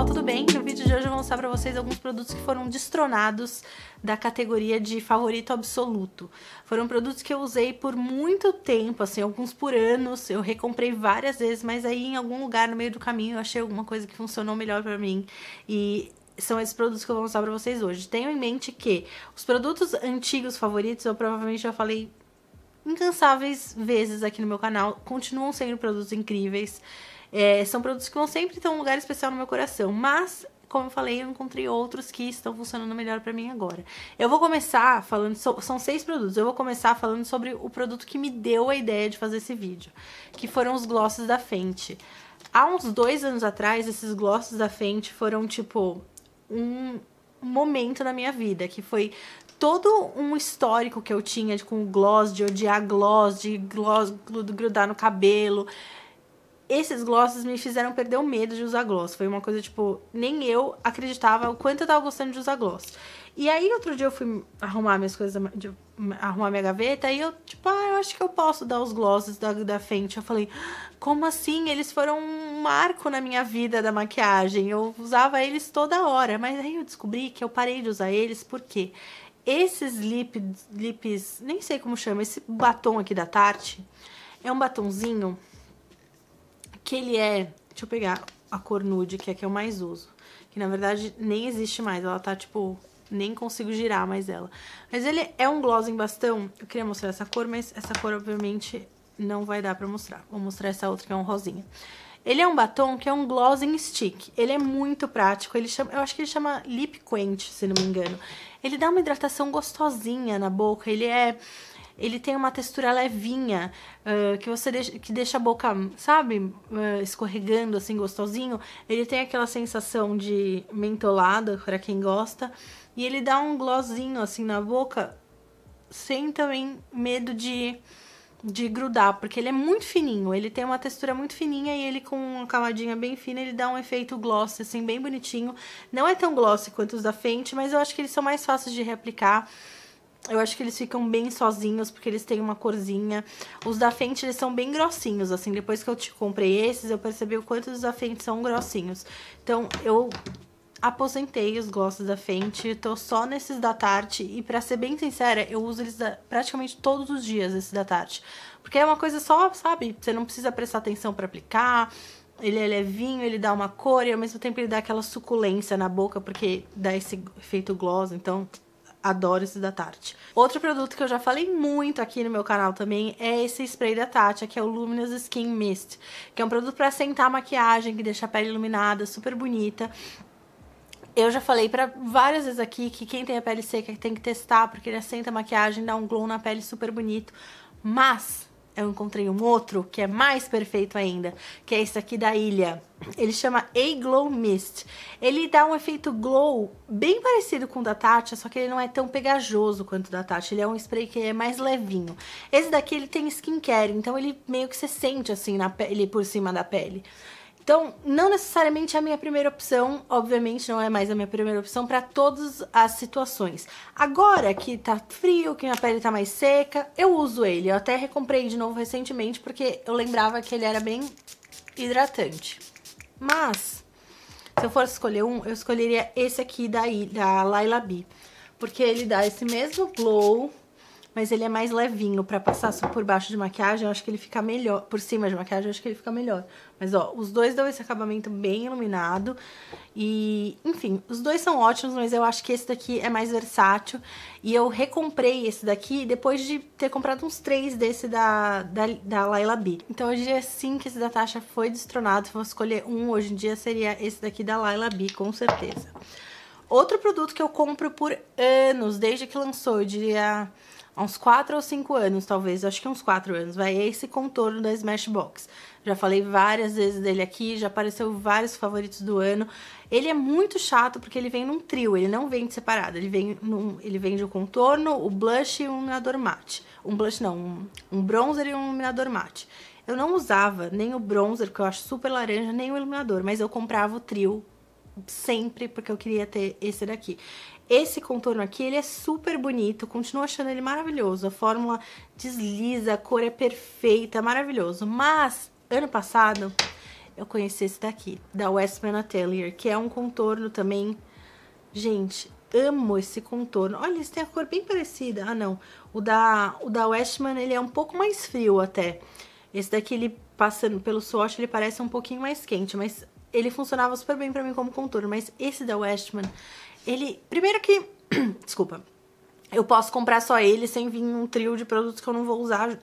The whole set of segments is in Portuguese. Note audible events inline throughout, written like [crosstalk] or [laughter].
pessoal, tudo bem? No vídeo de hoje eu vou mostrar para vocês alguns produtos que foram destronados da categoria de favorito absoluto. Foram produtos que eu usei por muito tempo, assim, alguns por anos, eu recomprei várias vezes, mas aí em algum lugar no meio do caminho eu achei alguma coisa que funcionou melhor para mim e são esses produtos que eu vou mostrar para vocês hoje. Tenham em mente que os produtos antigos favoritos, eu provavelmente já falei incansáveis vezes aqui no meu canal, continuam sendo produtos incríveis. É, são produtos que vão sempre ter um lugar especial no meu coração, mas como eu falei, eu encontrei outros que estão funcionando melhor para mim agora. Eu vou começar falando, so, são seis produtos, eu vou começar falando sobre o produto que me deu a ideia de fazer esse vídeo, que foram os glosses da Fenty. Há uns dois anos atrás, esses glosses da Fenty foram, tipo, um momento na minha vida, que foi todo um histórico que eu tinha de, com gloss, de odiar gloss, de gloss grudar no cabelo, esses glosses me fizeram perder o medo de usar gloss. Foi uma coisa, tipo, nem eu acreditava o quanto eu tava gostando de usar gloss. E aí, outro dia eu fui arrumar minhas coisas, de, arrumar minha gaveta, e eu, tipo, ah, eu acho que eu posso dar os glosses da, da frente Eu falei, como assim? Eles foram um marco na minha vida da maquiagem. Eu usava eles toda hora. Mas aí eu descobri que eu parei de usar eles, porque Esses lip, lips, nem sei como chama, esse batom aqui da Tarte, é um batonzinho que ele é... Deixa eu pegar a cor nude, que é a que eu mais uso. Que, na verdade, nem existe mais. Ela tá, tipo... Nem consigo girar mais ela. Mas ele é um gloss em bastão. Eu queria mostrar essa cor, mas essa cor, obviamente, não vai dar pra mostrar. Vou mostrar essa outra, que é um rosinha. Ele é um batom que é um gloss em stick. Ele é muito prático. Ele chama, eu acho que ele chama Lip Quench, se não me engano. Ele dá uma hidratação gostosinha na boca. Ele é ele tem uma textura levinha, uh, que você deixa, que deixa a boca, sabe, uh, escorregando assim, gostosinho. Ele tem aquela sensação de mentolada, para quem gosta. E ele dá um glossinho assim na boca, sem também medo de, de grudar, porque ele é muito fininho. Ele tem uma textura muito fininha e ele com uma camadinha bem fina, ele dá um efeito gloss assim, bem bonitinho. Não é tão gloss quanto os da Fenty, mas eu acho que eles são mais fáceis de reaplicar. Eu acho que eles ficam bem sozinhos, porque eles têm uma corzinha. Os da frente, eles são bem grossinhos, assim. Depois que eu te comprei esses, eu percebi o quanto os da frente são grossinhos. Então, eu aposentei os glosses da frente. Tô só nesses da Tarte. E pra ser bem sincera, eu uso eles da, praticamente todos os dias, esses da Tarte. Porque é uma coisa só, sabe? Você não precisa prestar atenção pra aplicar ele é levinho, ele dá uma cor e ao mesmo tempo ele dá aquela suculência na boca, porque dá esse efeito gloss, então Adoro esse da Tarte. Outro produto que eu já falei muito aqui no meu canal também é esse spray da Tarte, que é o Luminous Skin Mist, que é um produto para assentar a maquiagem, que deixa a pele iluminada, super bonita. Eu já falei para várias vezes aqui que quem tem a pele seca tem que testar, porque ele assenta a maquiagem, dá um glow na pele super bonito. Mas eu encontrei um outro que é mais perfeito ainda, que é esse aqui da ilha. Ele chama A Glow Mist. Ele dá um efeito glow bem parecido com o da Tatcha, só que ele não é tão pegajoso quanto o da Tatcha. Ele é um spray que é mais levinho. Esse daqui ele tem skincare, então ele meio que você sente assim na pele, por cima da pele. Então, não necessariamente é a minha primeira opção, obviamente não é mais a minha primeira opção para todas as situações. Agora que tá frio, que minha pele tá mais seca, eu uso ele. Eu até recomprei de novo recentemente porque eu lembrava que ele era bem hidratante. Mas, se eu fosse escolher um, eu escolheria esse aqui da, da Laila B, porque ele dá esse mesmo glow mas ele é mais levinho para passar por baixo de maquiagem, eu acho que ele fica melhor, por cima de maquiagem, eu acho que ele fica melhor. Mas ó, os dois dão esse acabamento bem iluminado e, enfim, os dois são ótimos, mas eu acho que esse daqui é mais versátil e eu recomprei esse daqui depois de ter comprado uns três desse da, da, da Laila B. Então em dia sim que esse da Tasha foi destronado, se eu fosse escolher um hoje em dia seria esse daqui da Laila B, com certeza. Outro produto que eu compro por anos, desde que lançou, eu diria há uns 4 ou 5 anos, talvez, acho que uns 4 anos, vai é esse contorno da Smashbox. Já falei várias vezes dele aqui, já apareceu vários favoritos do ano. Ele é muito chato porque ele vem num trio, ele não vem separado, ele vem num, ele vende o contorno, o blush e um iluminador mate. Um blush não, um, um bronzer e um iluminador mate. Eu não usava nem o bronzer, que eu acho super laranja, nem o iluminador, mas eu comprava o trio sempre porque eu queria ter esse daqui. Esse contorno aqui, ele é super bonito, continuo achando ele maravilhoso. A fórmula desliza, a cor é perfeita, é maravilhoso. Mas, ano passado, eu conheci esse daqui, da Westman Atelier, que é um contorno também... Gente, amo esse contorno. Olha, esse tem a cor bem parecida. Ah, não. O da, o da Westman, ele é um pouco mais frio até. Esse daqui, ele passando pelo swatch, ele parece um pouquinho mais quente, mas ele funcionava super bem para mim como contorno, mas esse da Westman, ele. Primeiro que. [clears throat] desculpa. Eu posso comprar só ele sem vir um trio de produtos que eu não vou usar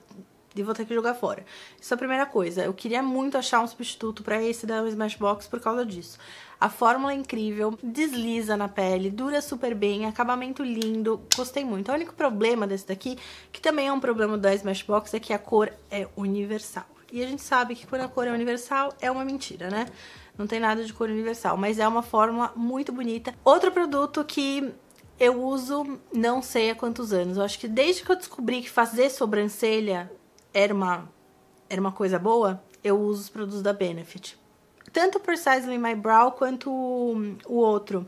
e vou ter que jogar fora. Isso é a primeira coisa. Eu queria muito achar um substituto para esse da Smashbox por causa disso. A fórmula é incrível, desliza na pele, dura super bem, acabamento lindo, gostei muito. O único problema desse daqui, que também é um problema da Smashbox, é que a cor é universal. E a gente sabe que quando a cor é universal, é uma mentira, né? Não tem nada de cor universal, mas é uma forma muito bonita. Outro produto que eu uso não sei há quantos anos. Eu acho que desde que eu descobri que fazer sobrancelha era uma, era uma coisa boa, eu uso os produtos da Benefit. Tanto o Precisely My Brow quanto o, o outro.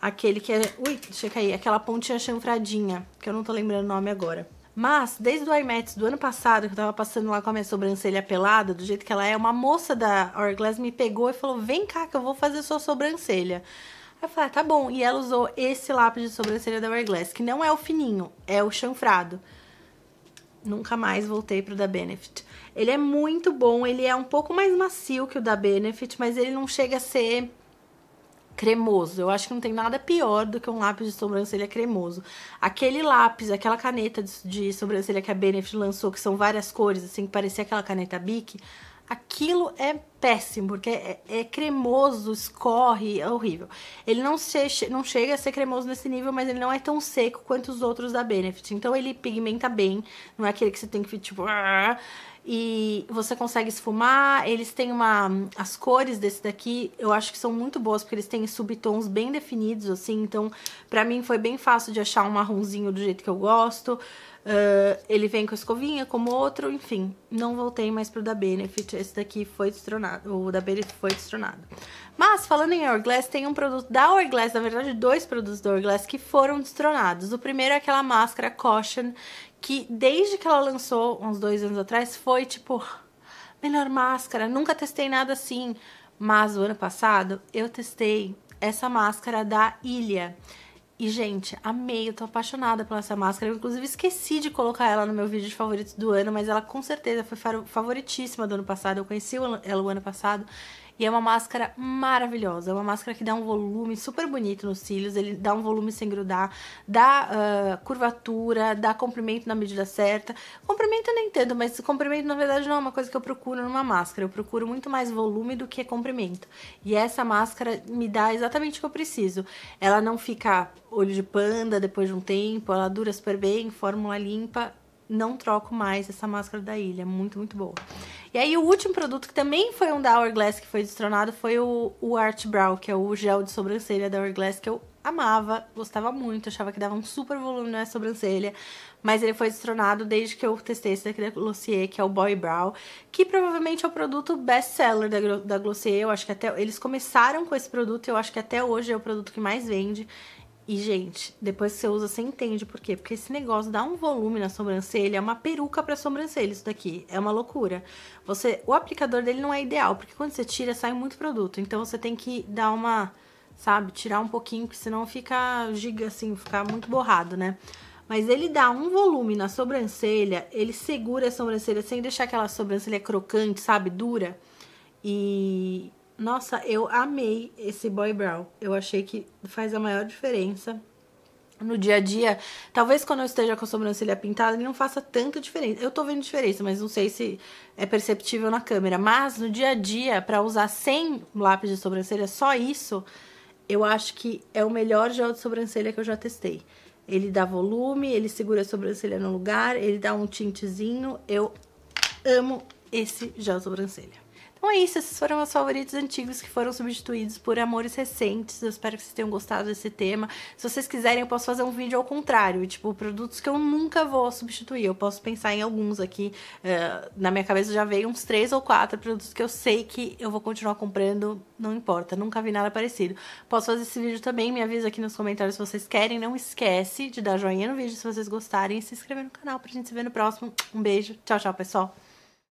Aquele que é... Ui, deixa eu cair. Aquela pontinha chanfradinha, que eu não tô lembrando o nome agora. Mas, desde o IMETS do ano passado, que eu tava passando lá com a minha sobrancelha pelada, do jeito que ela é, uma moça da Hourglass me pegou e falou: vem cá que eu vou fazer sua sobrancelha. Aí eu falei: ah, tá bom. E ela usou esse lápis de sobrancelha da Hourglass, que não é o fininho, é o chanfrado. Nunca mais voltei pro da Benefit. Ele é muito bom, ele é um pouco mais macio que o da Benefit, mas ele não chega a ser cremoso. Eu acho que não tem nada pior do que um lápis de sobrancelha cremoso. Aquele lápis, aquela caneta de, de sobrancelha que a Benefit lançou, que são várias cores, assim, que parecia aquela caneta Bic, aquilo é péssimo, porque é, é, cremoso, escorre, é horrível. Ele não, não chega a ser cremoso nesse nível, mas ele não é tão seco quanto os outros da Benefit. Então ele pigmenta bem, não é aquele que você tem que tipo... Ah", e você consegue esfumar, eles têm uma... As cores desse daqui, eu acho que são muito boas, porque eles têm subtons bem definidos, assim. Então, pra mim foi bem fácil de achar um marronzinho do jeito que eu gosto. Uh, ele vem com a escovinha, como outro, enfim. Não voltei mais pro da Benefit. Esse daqui foi destronado. O da Benefit foi destronado. Mas, falando em Hourglass, tem um produto da Hourglass, na verdade, dois produtos da Hourglass que foram destronados. O primeiro é aquela máscara Caution, que desde que ela lançou, uns dois anos atrás, foi tipo... Melhor máscara, nunca testei nada assim. Mas, o ano passado, eu testei essa máscara da Ilha e, gente, amei, eu tô apaixonada pela essa máscara. Eu, inclusive, esqueci de colocar ela no meu vídeo de favoritos do ano, mas ela com certeza foi favoritíssima do ano passado. Eu conheci ela o ano passado e é uma máscara maravilhosa. É uma máscara que dá um volume super bonito nos cílios. Ele dá um volume sem grudar, dá uh, curvatura, dá comprimento na medida certa. Comprimento eu não entendo, mas comprimento na verdade não é uma coisa que eu procuro numa máscara. Eu procuro muito mais volume do que comprimento. E essa máscara me dá exatamente o que eu preciso. Ela não fica olho de panda depois de um tempo, ela dura super bem, fórmula limpa. Não troco mais essa máscara da ilha, é muito, muito boa. E aí o último produto que também foi um da Hourglass que foi destronado foi o, o Art Brow, que é o gel de sobrancelha da Hourglass que eu amava, gostava muito, achava que dava um super volume na sobrancelha, mas ele foi destronado desde que eu testei esse daqui da Glossier, que é o Boy Brow, que provavelmente é o produto best-seller da, da Glossier, eu acho que até, eles começaram com esse produto e eu acho que até hoje é o produto que mais vende, e, gente, depois que você usa, você entende por quê. Porque esse negócio dá um volume na sobrancelha, é uma peruca pra sobrancelha isso daqui. É uma loucura. Você, o aplicador dele não é ideal, porque quando você tira, sai muito produto. Então, você tem que dar uma, sabe, tirar um pouquinho, porque senão fica giga, assim, fica muito borrado, né? Mas ele dá um volume na sobrancelha, ele segura a sobrancelha sem deixar aquela sobrancelha crocante, sabe, dura. E, nossa, eu amei esse boy brow. Eu achei que faz a maior diferença no dia a dia. Talvez quando eu esteja com a sobrancelha pintada, ele não faça tanta diferença. Eu tô vendo diferença, mas não sei se é perceptível na câmera. Mas no dia a dia, para usar sem lápis de sobrancelha, só isso, eu acho que é o melhor gel de sobrancelha que eu já testei. Ele dá volume, ele segura a sobrancelha no lugar, ele dá um tintezinho. Eu amo esse gel de sobrancelha. Então é isso, esses foram os favoritos antigos que foram substituídos por amores recentes. Eu espero que vocês tenham gostado desse tema. Se vocês quiserem, eu posso fazer um vídeo ao contrário, tipo, produtos que eu nunca vou substituir. Eu posso pensar em alguns aqui. Uh, na minha cabeça já veio uns três ou quatro produtos que eu sei que eu vou continuar comprando, não importa, nunca vi nada parecido. Posso fazer esse vídeo também, me avisa aqui nos comentários se vocês querem. Não esquece de dar joinha no vídeo se vocês gostarem e se inscrever no canal pra gente se ver no próximo. Um beijo, tchau, tchau, pessoal.